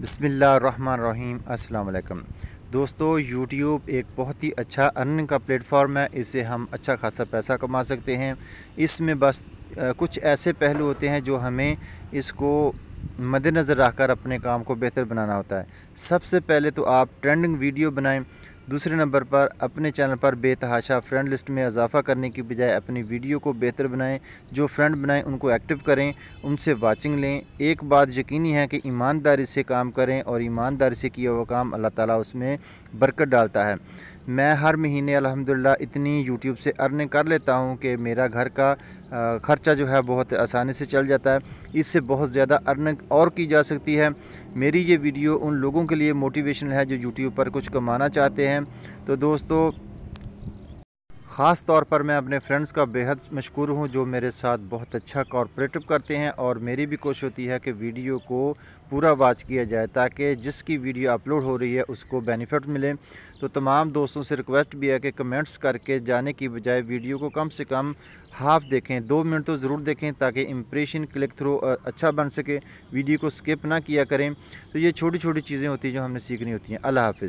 बसमीम् अल्लाम दोस्तों YouTube एक बहुत ही अच्छा अर्निंग का प्लेटफॉर्म है इससे हम अच्छा खासा पैसा कमा सकते हैं इसमें बस कुछ ऐसे पहलू होते हैं जो हमें इसको मद्दनज़र रखकर अपने काम को बेहतर बनाना होता है सबसे पहले तो आप ट्रेंडिंग वीडियो बनाएं दूसरे नंबर पर अपने चैनल पर बेतहाशा फ्रेंड लिस्ट में इजाफ़ा करने की बजाय अपनी वीडियो को बेहतर बनाएं जो फ्रेंड बनाएं उनको एक्टिव करें उनसे वाचिंग लें एक बात यकीनी है कि ईमानदारी से काम करें और ईमानदारी से किया हुआ काम अल्लाह ताला उसमें बरकत डालता है मैं हर महीने अल्हम्दुलिल्लाह इतनी यूट्यूब से अर्निंग कर लेता हूँ कि मेरा घर का ख़र्चा जो है बहुत आसानी से चल जाता है इससे बहुत ज़्यादा अर्निंग और की जा सकती है मेरी ये वीडियो उन लोगों के लिए मोटिवेशनल है जो यूट्यूब पर कुछ कमाना चाहते हैं तो दोस्तों ख़ास तौर पर मैं अपने फ्रेंड्स का बेहद मशहूर हूँ जो मेरे साथ बहुत अच्छा कॉरपोरेटिव करते हैं और मेरी भी कोशिश होती है कि वीडियो को पूरा वाच किया जाए ताकि जिसकी वीडियो अपलोड हो रही है उसको बेनिफिट मिले तो तमाम दोस्तों से रिक्वेस्ट भी है कि कमेंट्स करके जाने की बजाय वीडियो को कम से कम हाफ़ देखें दो मिनट तो ज़रूर देखें ताकि इम्प्रेशन क्लिक थ्रू अच्छा बन सके वीडियो को स्किप ना किया करें तो ये छोटी छोटी चीज़ें होती हैं जो हमने सीखनी होती हैं अल्लाह हाफ़